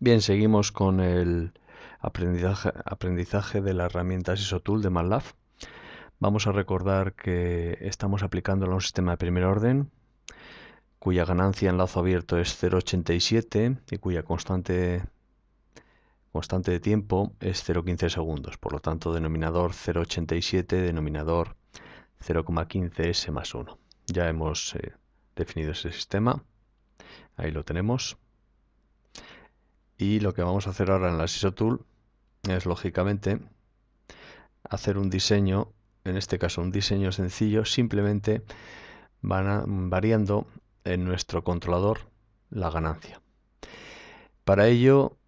Bien, seguimos con el aprendizaje, de la herramienta Tool de MATLAB. Vamos a recordar que estamos aplicándolo a un sistema de primer orden cuya ganancia en lazo abierto es 0,87 y cuya constante, de tiempo es 0,15 segundos. Por lo tanto, denominador 0,87, denominador 0,15 S más 1. Ya hemos eh, definido ese sistema. Ahí lo tenemos. Y lo que vamos a hacer ahora en la SISO Tool es, lógicamente, hacer un diseño, en este caso un diseño sencillo, simplemente van variando en nuestro controlador la ganancia. Para ello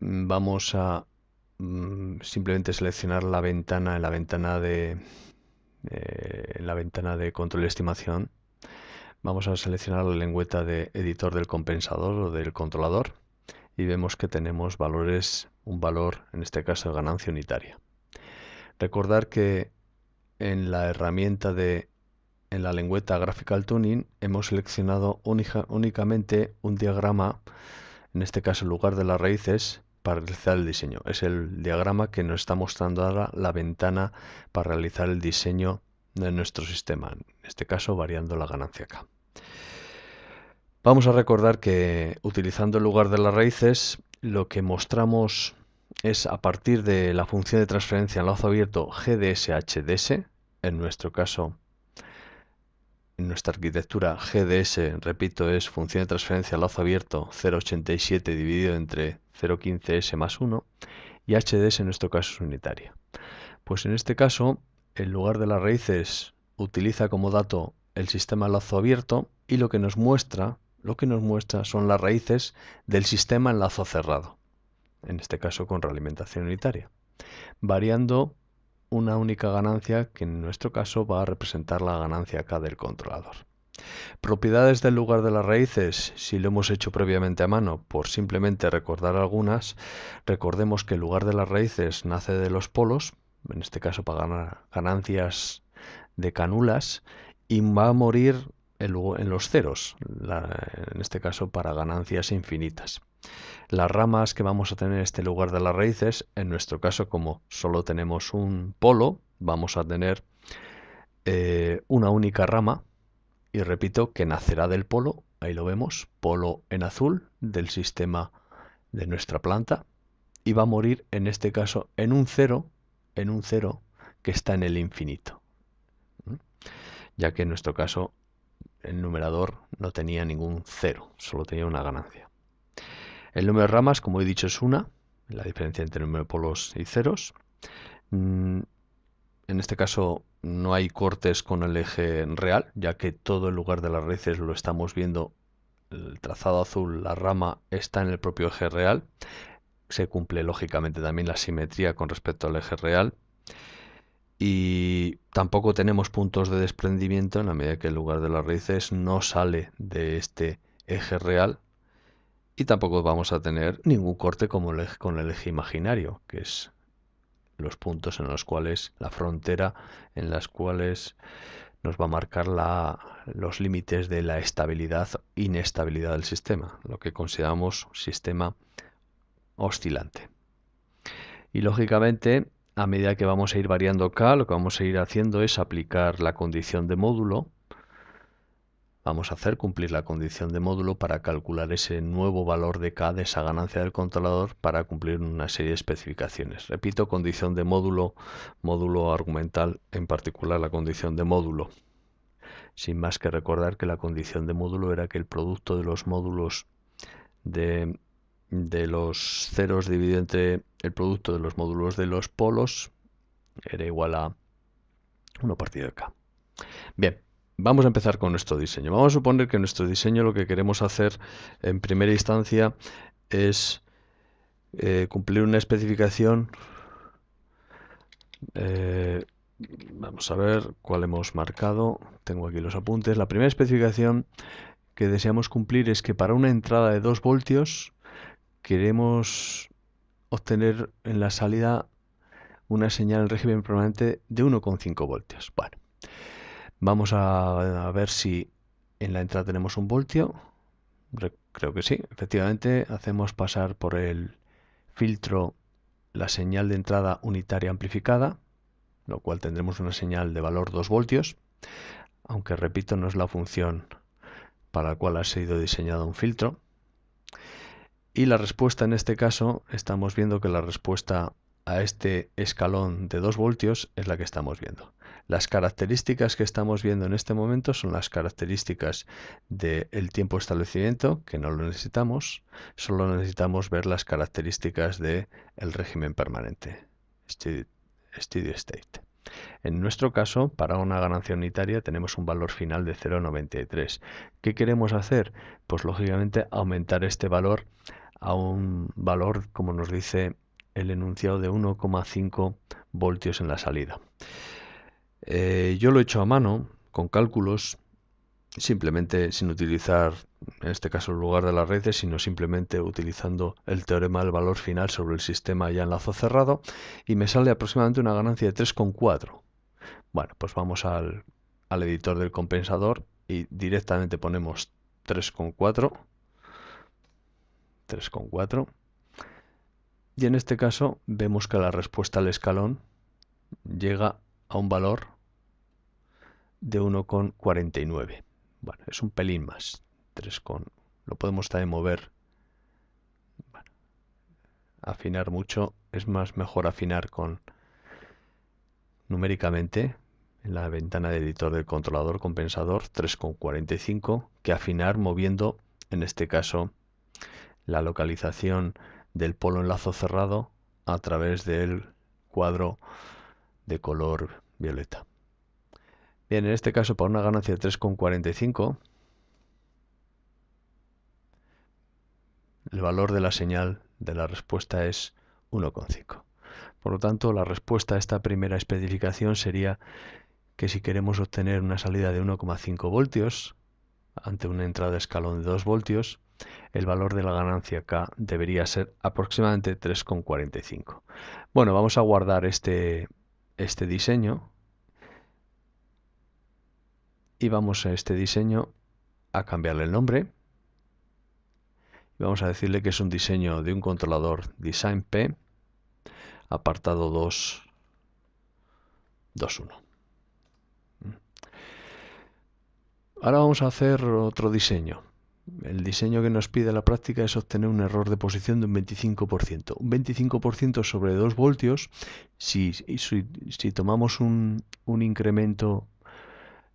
vamos a mm, simplemente seleccionar la ventana en la ventana de eh, la ventana de control y estimación. Vamos a seleccionar la lengüeta de editor del compensador o del controlador y vemos que tenemos valores, un valor, en este caso de ganancia unitaria. Recordar que en la herramienta de en la lengüeta Graphical Tuning hemos seleccionado únicamente un diagrama, en este caso el lugar de las raíces, para realizar el diseño. Es el diagrama que nos está mostrando ahora la ventana para realizar el diseño de nuestro sistema, en este caso variando la ganancia acá. Vamos a recordar que utilizando el lugar de las raíces, lo que mostramos es a partir de la función de transferencia en lazo abierto GDS-HDS, en nuestro caso, en nuestra arquitectura GDS, repito, es función de transferencia en lazo abierto 0.87 dividido entre 0.15S más 1, y HDS en nuestro caso es unitaria. Pues en este caso, el lugar de las raíces utiliza como dato el sistema lazo abierto y lo que nos muestra lo que nos muestra son las raíces del sistema en lazo cerrado, en este caso con realimentación unitaria, variando una única ganancia que en nuestro caso va a representar la ganancia acá del controlador. Propiedades del lugar de las raíces, si lo hemos hecho previamente a mano, por simplemente recordar algunas, recordemos que el lugar de las raíces nace de los polos, en este caso para ganancias de canulas, y va a morir luego en los ceros, en este caso para ganancias infinitas. Las ramas que vamos a tener en este lugar de las raíces, en nuestro caso como solo tenemos un polo, vamos a tener eh, una única rama y repito que nacerá del polo, ahí lo vemos, polo en azul del sistema de nuestra planta y va a morir en este caso en un cero, en un cero que está en el infinito ya que en nuestro caso el numerador no tenía ningún cero, solo tenía una ganancia. El número de ramas, como he dicho, es una, la diferencia entre el número de polos y ceros. Mm, en este caso no hay cortes con el eje real, ya que todo el lugar de las raíces lo estamos viendo, el trazado azul, la rama, está en el propio eje real. Se cumple lógicamente también la simetría con respecto al eje real y tampoco tenemos puntos de desprendimiento en la medida que el lugar de las raíces no sale de este eje real y tampoco vamos a tener ningún corte como con el eje imaginario, que es los puntos en los cuales la frontera en las cuales nos va a marcar la, los límites de la estabilidad inestabilidad del sistema, lo que consideramos sistema oscilante. Y lógicamente a medida que vamos a ir variando K, lo que vamos a ir haciendo es aplicar la condición de módulo. Vamos a hacer cumplir la condición de módulo para calcular ese nuevo valor de K de esa ganancia del controlador para cumplir una serie de especificaciones. Repito, condición de módulo, módulo argumental, en particular la condición de módulo. Sin más que recordar que la condición de módulo era que el producto de los módulos de de los ceros dividido entre el producto de los módulos de los polos era igual a 1 partido de k. Bien, vamos a empezar con nuestro diseño. Vamos a suponer que nuestro diseño lo que queremos hacer en primera instancia es eh, cumplir una especificación. Eh, vamos a ver cuál hemos marcado. Tengo aquí los apuntes. La primera especificación que deseamos cumplir es que para una entrada de 2 voltios queremos obtener en la salida una señal en régimen permanente de 1,5 voltios. Bueno, vamos a, ver si en la entrada tenemos un voltio. creo que sí, efectivamente hacemos pasar por el filtro la señal de entrada unitaria amplificada, lo cual tendremos una señal de valor 2 voltios, aunque repito, no es la función para la cual ha sido diseñado un filtro. Y la respuesta en este caso, estamos viendo que la respuesta a este escalón de 2 voltios es la que estamos viendo. Las características que estamos viendo en este momento son las características del tiempo establecimiento, que no lo necesitamos, solo necesitamos ver las características del el régimen permanente, steady, state. En nuestro caso, para una ganancia unitaria tenemos un valor final de 0,93. ¿Qué queremos hacer? Pues lógicamente aumentar este valor a un valor, como nos dice el enunciado, de 1,5 voltios en la salida. Eh, yo lo he hecho a mano, con cálculos, simplemente sin utilizar, en este caso, el lugar de las redes, sino simplemente utilizando el teorema del valor final sobre el sistema ya en lazo cerrado, y me sale aproximadamente una ganancia de 3,4. Bueno, pues vamos al, al editor del compensador y directamente ponemos 3,4 3,4. Y en este caso vemos que la respuesta al escalón llega a un valor de 1,49. Bueno, es un pelín más. 3, lo podemos también mover. afinar mucho. Es más mejor afinar con numéricamente en la ventana de editor del controlador compensador 3,45 que afinar moviendo en este caso la localización del polo en lazo cerrado a través del cuadro de color violeta. Bien, en este caso para una ganancia de 3,45 el valor de la señal de la respuesta es 1,5. Por lo tanto, la respuesta a esta primera especificación sería que si queremos obtener una salida de 1,5 voltios ante una entrada escalón de 2 voltios, el valor de la ganancia K debería ser aproximadamente 3,45. Bueno, vamos a guardar este, este, diseño y vamos a este diseño a cambiarle el nombre. Vamos a decirle que es un diseño de un controlador Design P, apartado 2, 2.1. Ahora vamos a hacer otro diseño. El diseño que nos pide la práctica es obtener un error de posición de un 25%. Un 25% sobre 2 voltios, si, tomamos un, incremento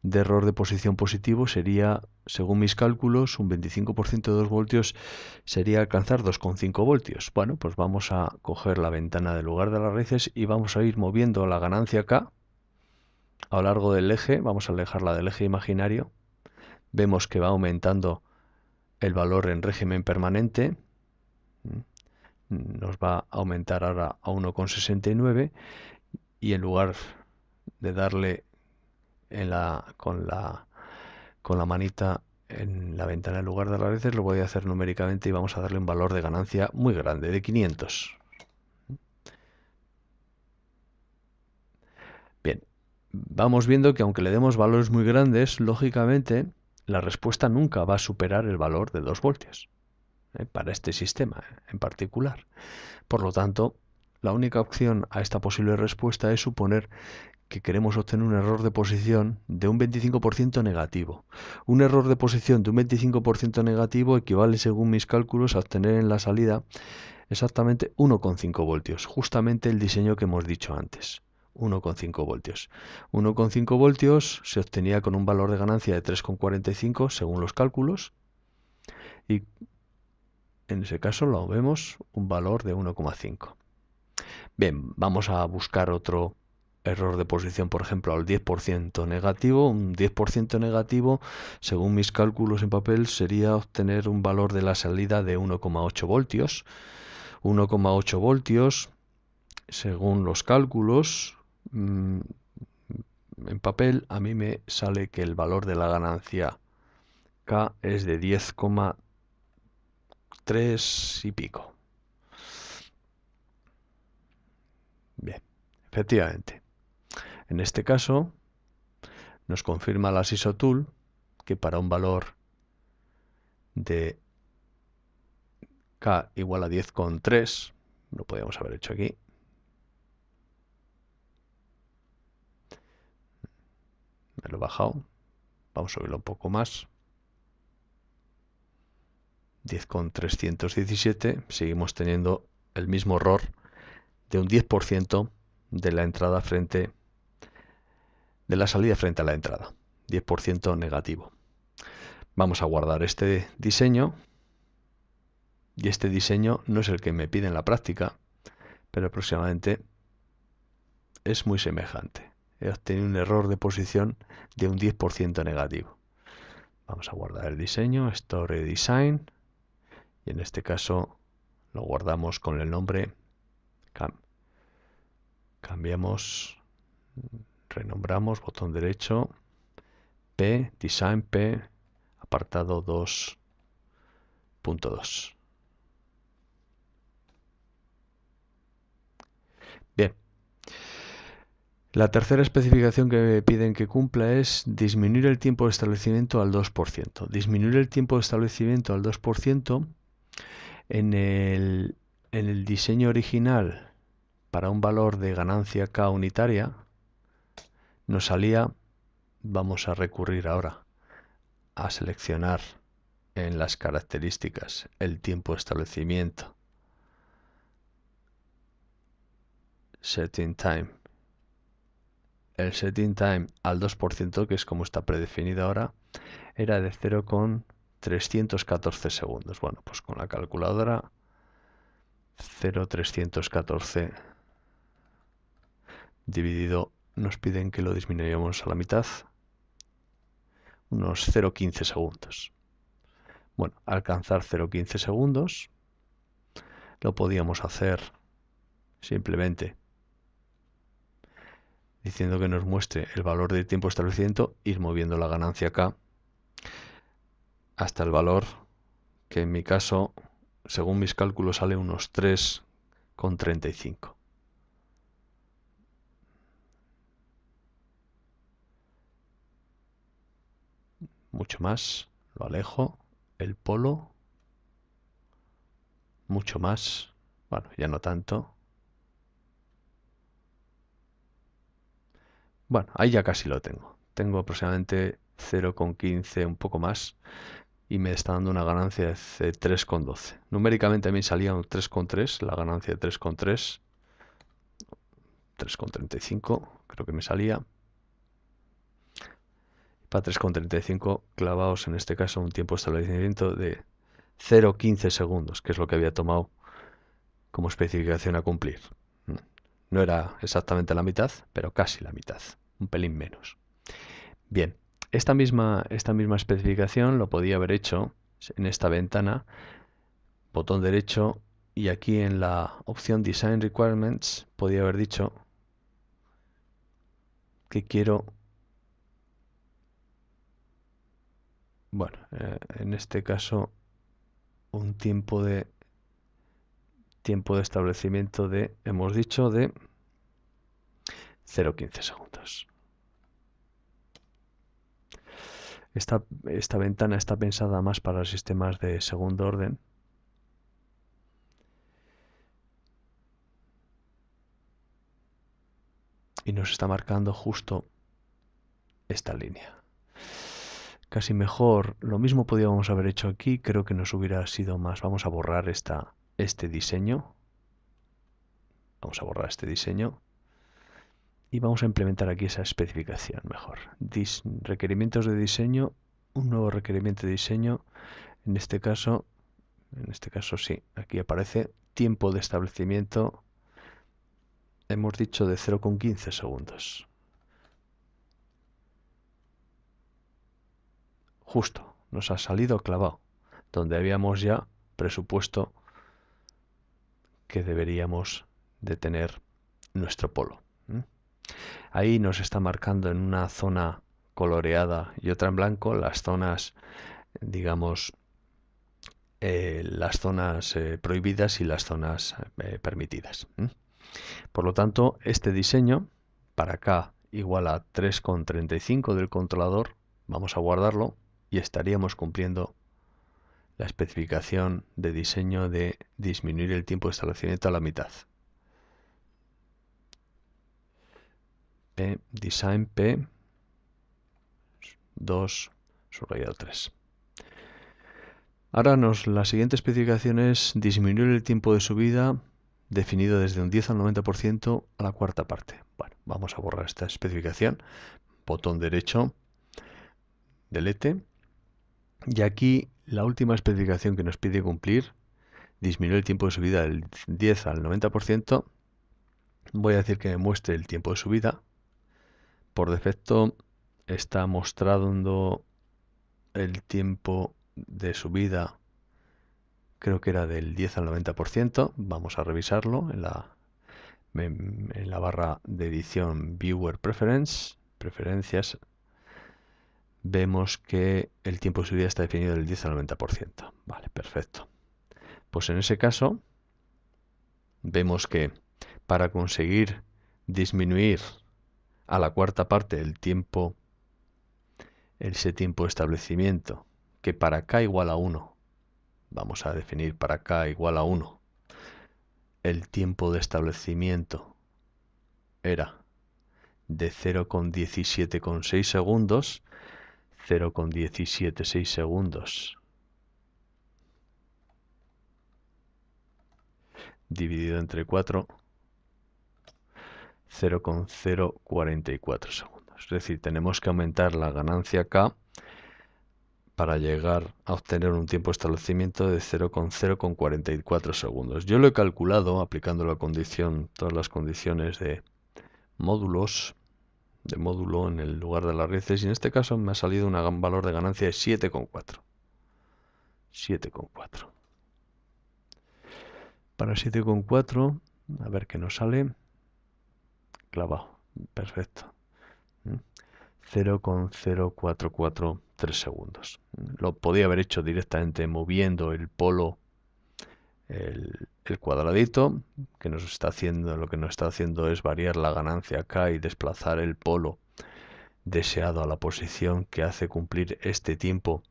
de error de posición positivo, sería, según mis cálculos, un 25% de 2 voltios sería alcanzar 2,5 voltios. Bueno, pues vamos a coger la ventana del lugar de las raíces y vamos a ir moviendo la ganancia acá, a lo largo del eje. Vamos a alejarla del eje imaginario. Vemos que va aumentando el valor en régimen permanente nos va a aumentar ahora a 1,69 y en lugar de darle con, la, manita en la ventana en lugar de las veces lo voy a hacer numéricamente y vamos a darle un valor de ganancia muy grande de 500. Bien, vamos viendo que aunque le demos valores muy grandes, lógicamente la respuesta nunca va a superar el valor de 2 voltios ¿eh? para este sistema en particular. Por lo tanto, la única opción a esta posible respuesta es suponer que queremos obtener un error de posición de un 25% negativo. Un error de posición de un 25% negativo equivale, según mis cálculos, a obtener en la salida exactamente 1,5 voltios, justamente el diseño que hemos dicho antes. 1,5 voltios. 1,5 voltios se obtenía con un valor de ganancia de 3,45 según los cálculos y en ese caso lo vemos un valor de 1,5. Bien, vamos a buscar otro error de posición, por ejemplo, al 10% negativo. Un 10% negativo, según mis cálculos en papel, sería obtener un valor de la salida de 1,8 voltios. 1,8 voltios, según los cálculos, Mm, en papel a mí me sale que el valor de la ganancia K es de 10,3 y pico. Bien, efectivamente. En este caso, nos confirma la SISO Tool que para un valor de K igual a 10,3, lo podríamos haber hecho aquí, Me lo he bajado. Vamos a subirlo un poco más. 10,317. Seguimos teniendo el mismo error de un 10% de la entrada frente de la salida frente a la entrada. 10% negativo. Vamos a guardar este diseño. Y este diseño no es el que me pide en la práctica, pero aproximadamente es muy semejante he obtenido un error de posición de un 10% negativo. Vamos a guardar el diseño, Store Design, y en este caso lo guardamos con el nombre Cam. Cambiamos, renombramos, botón derecho, P, Design P, apartado 2.2. La tercera especificación que me piden que cumpla es disminuir el tiempo de establecimiento al 2%. Disminuir el tiempo de establecimiento al 2% en el, en el diseño original para un valor de ganancia K unitaria nos salía, vamos a recurrir ahora a seleccionar en las características el tiempo de establecimiento, setting time el setting time al 2%, que es como está predefinido ahora, era de 0,314 segundos. Bueno, pues con la calculadora 0,314 dividido nos piden que lo disminuyamos a la mitad, unos 0,15 segundos. Bueno, alcanzar 0,15 segundos lo podíamos hacer simplemente diciendo que nos muestre el valor de tiempo establecido, ir moviendo la ganancia acá hasta el valor que en mi caso, según mis cálculos, sale unos 3,35. Mucho más, lo alejo, el polo, mucho más, bueno, ya no tanto. Bueno, ahí ya casi lo tengo. Tengo aproximadamente 0,15, un poco más, y me está dando una ganancia de 3,12. Numéricamente a mí salía un 3,3, la ganancia de 3,3, 3,35 creo que me salía. Para 3,35 clavados en este caso un tiempo de establecimiento de 0,15 segundos, que es lo que había tomado como especificación a cumplir. No era exactamente la mitad, pero casi la mitad, un pelín menos. Bien, esta misma, esta misma especificación lo podía haber hecho en esta ventana, botón derecho, y aquí en la opción Design Requirements podía haber dicho que quiero... Bueno, eh, en este caso un tiempo de tiempo de establecimiento de, hemos dicho, de 0,15 segundos. Esta, esta, ventana está pensada más para sistemas de segundo orden. Y nos está marcando justo esta línea. Casi mejor, lo mismo podríamos haber hecho aquí, creo que nos hubiera sido más. Vamos a borrar esta, este diseño. Vamos a borrar este diseño. Y vamos a implementar aquí esa especificación mejor. requerimientos de diseño, un nuevo requerimiento de diseño. En este caso, en este caso sí, aquí aparece tiempo de establecimiento. Hemos dicho de 0,15 segundos. Justo, nos ha salido clavado, donde habíamos ya presupuesto que deberíamos de tener nuestro polo. Ahí nos está marcando en una zona coloreada y otra en blanco las zonas, digamos, eh, las zonas eh, prohibidas y las zonas eh, permitidas. Por lo tanto, este diseño para acá igual a 3,35 del controlador, vamos a guardarlo y estaríamos cumpliendo la especificación de diseño de disminuir el tiempo de establecimiento a la mitad. design P, 2, subrayado 3. Ahora nos, la siguiente especificación es disminuir el tiempo de subida definido desde un 10 al 90% a la cuarta parte. Bueno, vamos a borrar esta especificación. Botón derecho, delete. Y aquí la última especificación que nos pide cumplir disminuye el tiempo de subida del 10 al 90%. Voy a decir que me muestre el tiempo de subida. Por defecto está mostrando el tiempo de subida, creo que era del 10 al 90%. Vamos a revisarlo en la, en la barra de edición Viewer Preference, preferencias, vemos que el tiempo de subida está definido del 10 al 90%. Vale, perfecto. Pues en ese caso, vemos que para conseguir disminuir a la cuarta parte el tiempo, ese tiempo de establecimiento, que para k igual a 1, vamos a definir para k igual a 1, el tiempo de establecimiento era de 0,176 segundos, 0,176 segundos. Dividido entre 4, 0,044 segundos. Es decir, tenemos que aumentar la ganancia K para llegar a obtener un tiempo de establecimiento de 0,044 segundos. Yo lo he calculado aplicando la condición, todas las condiciones de módulos de módulo en el lugar de las raíces y en este caso me ha salido un valor de ganancia de 7,4. 7,4. Para 7,4, a ver qué nos sale. Clavado, perfecto. 0,0443 ¿Mm? segundos. Lo podía haber hecho directamente moviendo el polo, el, el cuadradito, que nos está haciendo, lo que nos está haciendo es variar la ganancia acá y desplazar el polo deseado a la posición que hace cumplir este tiempo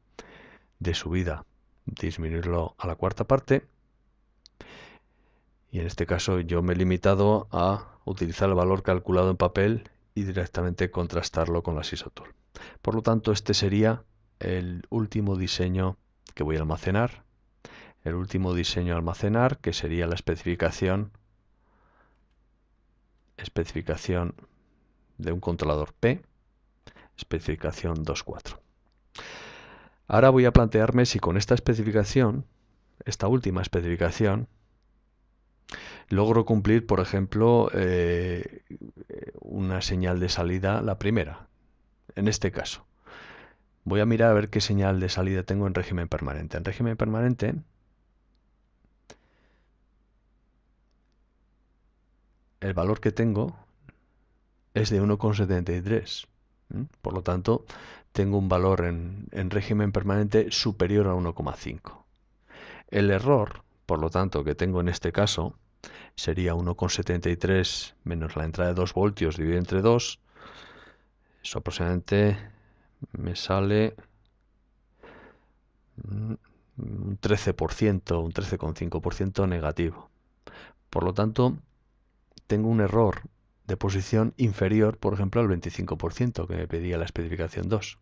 de subida, disminuirlo a la cuarta parte. Y en este caso yo me he limitado a utilizar el valor calculado en papel y directamente contrastarlo con la isotool. Por lo tanto, este sería el último diseño que voy a almacenar el último diseño almacenar, que sería la especificación, especificación de un controlador P, especificación 2.4. Ahora voy a plantearme si con esta especificación, esta última especificación, logro cumplir, por ejemplo, eh, una señal de salida, la primera, en este caso. Voy a mirar a ver qué señal de salida tengo en régimen permanente. En régimen permanente el valor que tengo es de 1,73. Por lo tanto, tengo un valor en, en régimen permanente superior a 1,5. El error, por lo tanto, que tengo en este caso sería 1,73 menos la entrada de 2 voltios dividido entre 2. Eso aproximadamente me sale mm, un 13%, un 13,5% negativo. Por lo tanto, tengo un error de posición inferior, por ejemplo, al 25% que me pedía la especificación 2.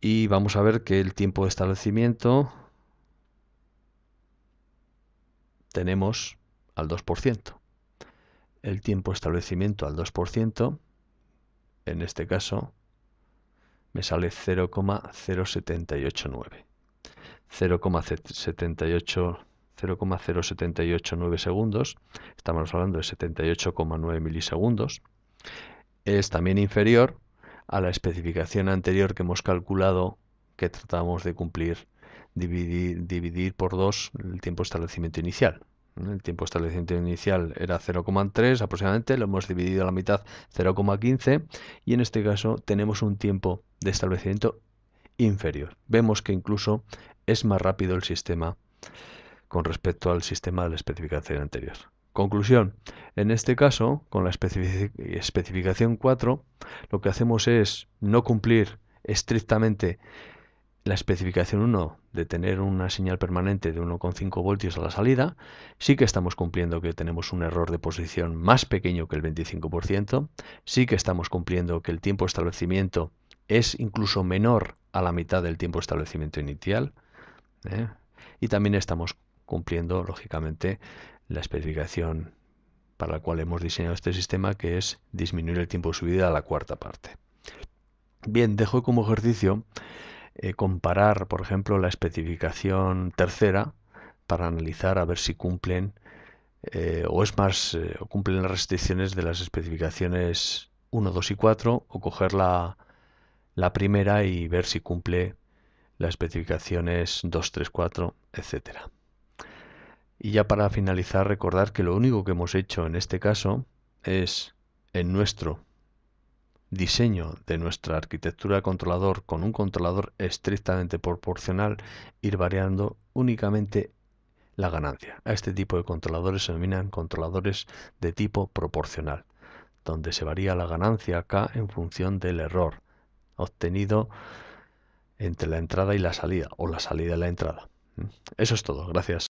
Y vamos a ver que el tiempo de establecimiento tenemos al 2%. El tiempo de establecimiento al 2%, en este caso, me sale 0,0789. 0,789 0,0789 segundos, estamos hablando de 78,9 milisegundos, es también inferior a la especificación anterior que hemos calculado que tratamos de cumplir, dividir, dividir por 2 el tiempo de establecimiento inicial. El tiempo de establecimiento inicial era 0,3 aproximadamente, lo hemos dividido a la mitad 0,15 y en este caso tenemos un tiempo de establecimiento inferior. Vemos que incluso es más rápido el sistema con respecto al sistema de la especificación anterior. Conclusión. En este caso, con la especificación 4, lo que hacemos es no cumplir estrictamente la especificación 1 de tener una señal permanente de 1,5 voltios a la salida, sí que estamos cumpliendo que tenemos un error de posición más pequeño que el 25%, sí que estamos cumpliendo que el tiempo de establecimiento es incluso menor a la mitad del tiempo de establecimiento inicial, ¿eh? y también estamos cumpliendo lógicamente la especificación para la cual hemos diseñado este sistema, que es disminuir el tiempo de subida a la cuarta parte. Bien, dejo como ejercicio eh, comparar, por ejemplo, la especificación tercera para analizar a ver si cumplen eh, o es más, eh, o cumplen las restricciones de las especificaciones 1, 2 y 4, o coger la, la primera y ver si cumple las especificaciones 2, 3, 4, etcétera. Y ya para finalizar, recordar que lo único que hemos hecho en este caso es en nuestro diseño de nuestra arquitectura de controlador con un controlador estrictamente proporcional, ir variando únicamente la ganancia. A este tipo de controladores se denominan controladores de tipo proporcional, donde se varía la ganancia acá en función del error obtenido entre la entrada y la salida, o la salida y la entrada. ¿Mm? Eso es todo, gracias.